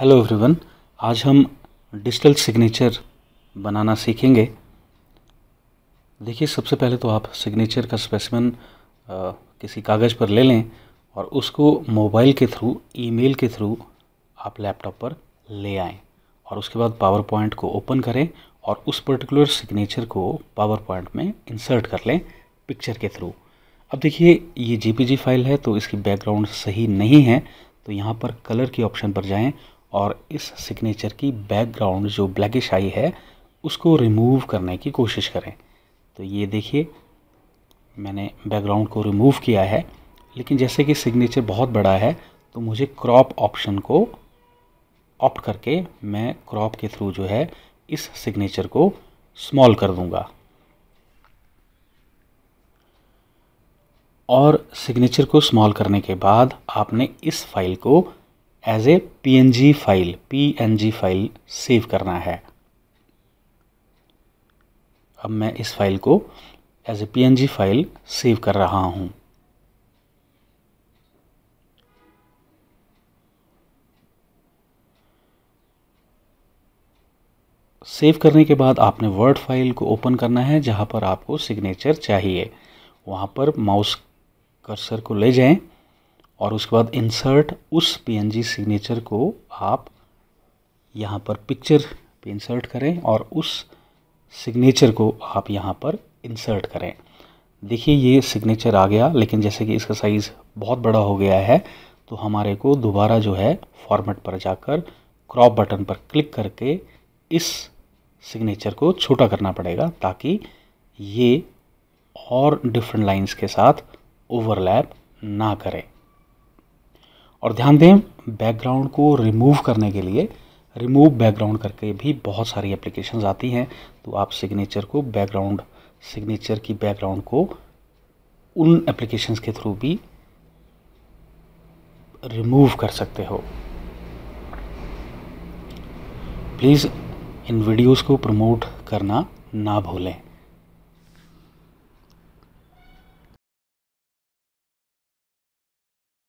hello everyone आज हम digital signature बनाना सीखेंगे देखिए सबसे पहले तो आप सिग्नेचर का स्पेसिमन किसी कागज़ पर ले लें और उसको मोबाइल के थ्रू ईमेल के थ्रू आप लैपटॉप पर ले आएं और उसके बाद पावर पॉइंट को ओपन करें और उस पर्टिकुलर सिग्नेचर को पावर पॉइंट में इंसर्ट कर लें पिक्चर के थ्रू अब देखिए ये जी फाइल है तो इसकी बैकग्राउंड सही नहीं है तो यहाँ पर कलर के ऑप्शन पर जाएं और इस सिग्नेचर की बैकग्राउंड जो ब्लैकिश आई है उसको रिमूव करने की कोशिश करें तो ये देखिए मैंने बैकग्राउंड को रिमूव किया है लेकिन जैसे कि सिग्नेचर बहुत बड़ा है तो मुझे क्रॉप ऑप्शन को ऑप्ट करके मैं क्रॉप के थ्रू जो है इस सिग्नेचर को स्मॉल कर दूंगा और सिग्नेचर को स्मॉल करने के बाद आपने इस फाइल को as a P file P file save करना है अब मैं इस फाइल को as a P file save कर रहा हूँ सेव करने के बाद आपने वर्ड फाइल को ओपन करना है जहां पर आपको सिग्नेचर चाहिए वहां पर माउस कर्सर को ले जाएं और उसके बाद इंसर्ट उस पीएनजी सिग्नेचर को आप यहाँ पर पिक्चर पे इंसर्ट करें और उस सिग्नेचर को आप यहाँ पर इंसर्ट करें देखिए ये सिग्नेचर आ गया लेकिन जैसे कि इसका साइज़ बहुत बड़ा हो गया है तो हमारे को दोबारा जो है फॉर्मेट पर जाकर क्रॉप बटन पर क्लिक करके इस सिग्नेचर को छोटा करना पड़ेगा ताकि ये और डिफरेंट लाइंस के साथ ओवरलैप ना करें और ध्यान दें बैकग्राउंड को रिमूव करने के लिए रिमूव बैकग्राउंड करके भी बहुत सारी एप्लीकेशंस आती हैं तो आप सिग्नेचर को बैकग्राउंड सिग्नेचर की बैकग्राउंड को उन एप्लीकेशंस के थ्रू भी रिमूव कर सकते हो प्लीज़ इन वीडियोस को प्रमोट करना ना भूलें